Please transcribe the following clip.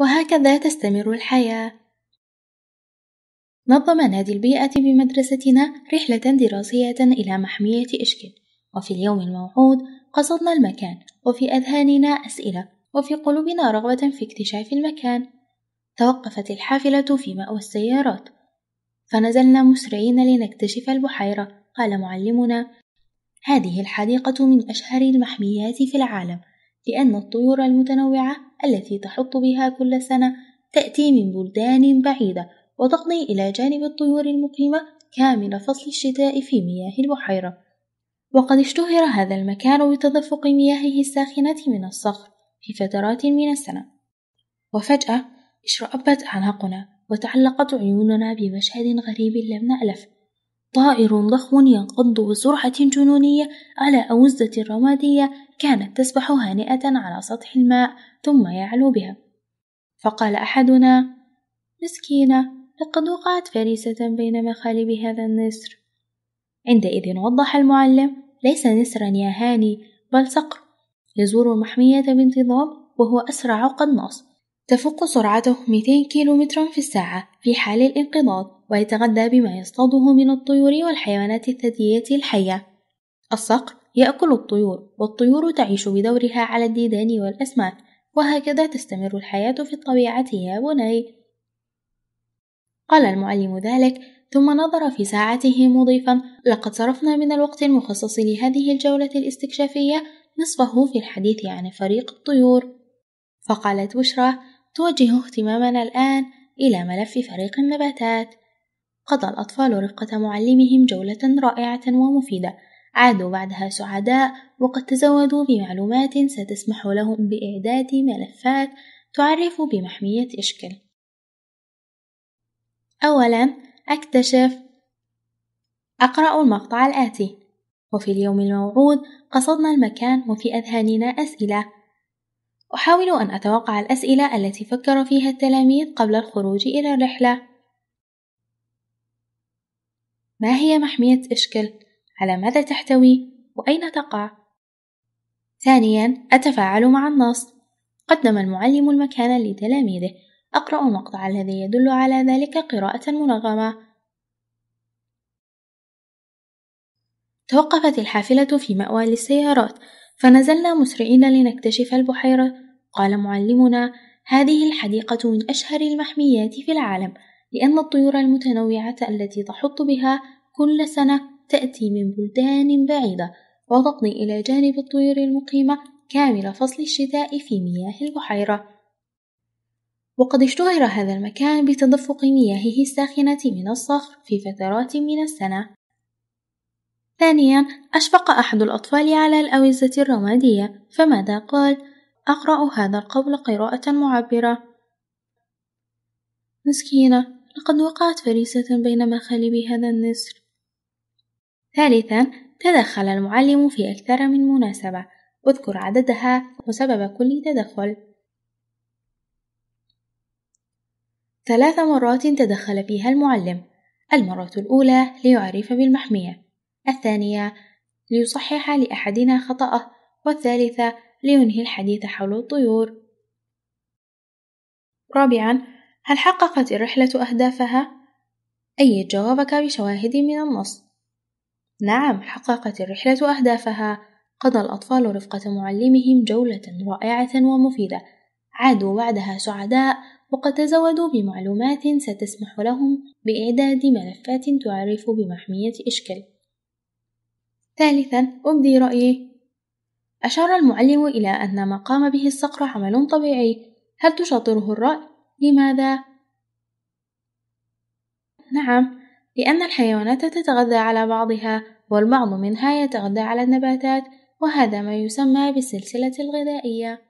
وهكذا تستمر الحياة نظم نادي البيئة بمدرستنا رحلة دراسية إلى محمية إشكل وفي اليوم الموعود قصدنا المكان وفي أذهاننا أسئلة وفي قلوبنا رغبة في اكتشاف المكان توقفت الحافلة في مأوى السيارات فنزلنا مسرعين لنكتشف البحيرة قال معلمنا هذه الحديقة من أشهر المحميات في العالم لأن الطيور المتنوعة التي تحط بها كل سنة تأتي من بلدان بعيدة وتقضي إلى جانب الطيور المقيمة كامل فصل الشتاء في مياه البحيرة وقد اشتهر هذا المكان بتدفق مياهه الساخنة من الصخر في فترات من السنة وفجأة اشرأبت أعناقنا وتعلقت عيوننا بمشهد غريب لم نألفه طائر ضخم ينقض بسرعة جنونية على أوزة رمادية كانت تسبح هانئة على سطح الماء ثم يعلو بها فقال أحدنا مسكينة لقد وقعت فريسة بين مخالب هذا النسر عندئذ وضح المعلم ليس نسرا يا هاني بل صقر يزور المحمية بانتظام وهو أسرع قناص تفوق سرعته 200 كيلومترا في الساعة في حال الانقضاض ويتغذى بما يصطاده من الطيور والحيوانات الثديية الحية الصقر يأكل الطيور والطيور تعيش بدورها على الديدان والأسماك وهكذا تستمر الحياة في الطبيعة يا بني قال المعلم ذلك ثم نظر في ساعته مضيفا لقد صرفنا من الوقت المخصص لهذه الجولة الاستكشافية نصفه في الحديث عن فريق الطيور فقالت بشرى توجه اهتمامنا الآن إلى ملف فريق النباتات قضى الأطفال رفقة معلمهم جولة رائعة ومفيدة عادوا بعدها سعداء وقد تزودوا بمعلومات ستسمح لهم بإعداد ملفات تعرف بمحمية إشكل أولا أكتشف أقرأ المقطع الآتي وفي اليوم الموعود قصدنا المكان وفي أذهاننا أسئلة أحاول أن أتوقع الأسئلة التي فكر فيها التلاميذ قبل الخروج إلى الرحلة ما هي محمية إشكل؟ على ماذا تحتوي؟ وأين تقع؟ ثانيا أتفاعل مع النص قدم المعلم المكان لتلاميذه أقرأ المقطع الذي يدل على ذلك قراءة منغمة توقفت الحافلة في مأوى للسيارات فنزلنا مسرعين لنكتشف البحيرة قال معلمنا هذه الحديقة من أشهر المحميات في العالم لأن الطيور المتنوعة التي تحط بها كل سنة تأتي من بلدان بعيدة وتطني إلى جانب الطيور المقيمة كامل فصل الشتاء في مياه البحيرة وقد اشتهر هذا المكان بتدفق مياهه الساخنة من الصخر في فترات من السنة ثانيا أشفق أحد الأطفال على الأوزة الرمادية فماذا قال؟ أقرأ هذا القول قراءة معبرة مسكينة لقد وقعت فريسة بين مخالب هذا النسر ثالثا تدخل المعلم في أكثر من مناسبة اذكر عددها وسبب كل تدخل ثلاث مرات تدخل فيها المعلم المرة الأولى ليعرف بالمحمية الثانية ليصحح لأحدنا خطأه والثالثة لينهي الحديث حول الطيور رابعا هل حققت الرحلة أهدافها؟ أيد جوابك بشواهد من النص نعم حققت الرحلة أهدافها قضى الأطفال رفقة معلمهم جولة رائعة ومفيدة عادوا بعدها سعداء وقد تزودوا بمعلومات ستسمح لهم بإعداد ملفات تعرف بمحمية إشكال ثالثا أبدي رأيي أشار المعلم إلى أن ما قام به الصقر عمل طبيعي هل تشاطره الرأي؟ لماذا؟ نعم لأن الحيوانات تتغذى على بعضها والبعض منها يتغذى على النباتات وهذا ما يسمى بالسلسلة الغذائية